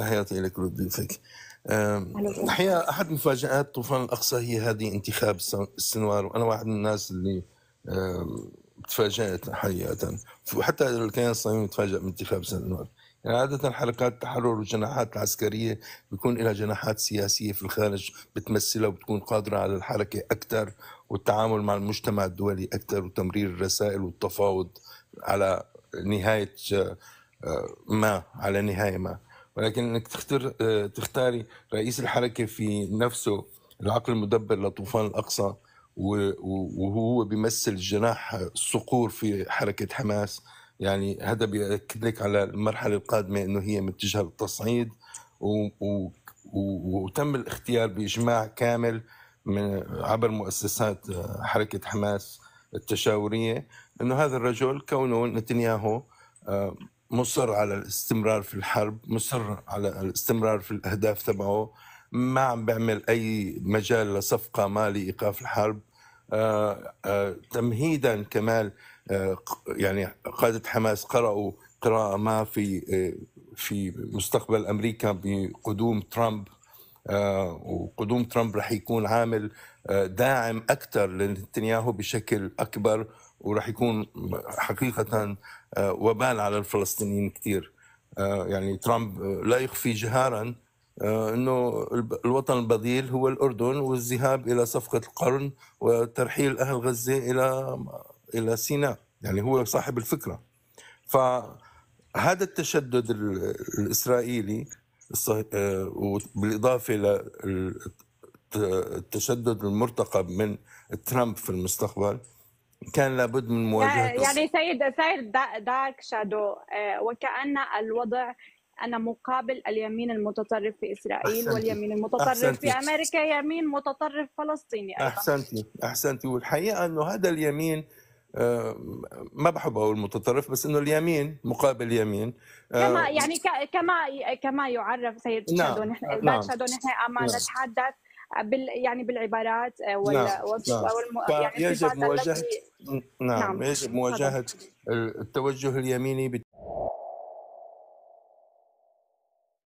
تحياتي لك ولضيوفك الحقيقة أحد مفاجآت طوفان الأقصى هي هذه انتخاب السنوار وأنا واحد من الناس اللي تفاجأت حقيقة وحتى الكيان الصهيوني تفاجأ من انتخاب السنوار يعني عادة حركات التحرر والجناحات العسكرية بيكون لها جناحات سياسية في الخارج بتمثلها وبتكون قادرة على الحركة أكثر والتعامل مع المجتمع الدولي أكثر وتمرير الرسائل والتفاوض على نهاية آه، ما على نهاية ما ولكن انك تختار آه، تختاري رئيس الحركه في نفسه العقل المدبر لطوفان الاقصى وهو بيمثل جناح الصقور في حركه حماس يعني هذا بياكد لك على المرحله القادمه انه هي متجهه للتصعيد و... وتم الاختيار باجماع كامل من عبر مؤسسات آه، حركه حماس التشاوريه انه هذا الرجل كونه نتنياهو آه، مصر على الاستمرار في الحرب مصر على الاستمرار في الأهداف تبعه ما عم بيعمل أي مجال لصفقة مالي إيقاف الحرب آه، آه، تمهيدا كمال آه، يعني قادة حماس قرأوا قراءة ما في في مستقبل أمريكا بقدوم ترامب وقدوم ترامب رح يكون عامل داعم أكثر لنتنياهو بشكل أكبر وراح يكون حقيقة آه، وبال على الفلسطينيين كثير آه، يعني ترامب آه، لا يخفي جهارا انه الوطن البديل هو الاردن والذهاب الى صفقه القرن وترحيل اهل غزه الى الى سيناء يعني هو صاحب الفكره فهذا التشدد الاسرائيلي بالاضافه للتشدد المرتقب من ترامب في المستقبل كان لابد من مواجهة يعني سيد سيد دارك شادو آه، وكأن الوضع انا مقابل اليمين المتطرف في إسرائيل أحسنتي. واليمين المتطرف أحسنتي. في أمريكا يمين متطرف فلسطيني أيضا أحسنتي أحسنتي والحقيقة أنه هذا اليمين آه، ما بحب اقول متطرف بس انه اليمين مقابل يمين آه، كما يعني كما كما يعرف سيد نعم. شادو نحن نعم. شادو نحن اما نعم. نتحدث بال يعني بالعبارات نعم. وال نعم. نعم. يعني يجب مواجهه نعم, نعم. يجب مواجهة التوجه اليميني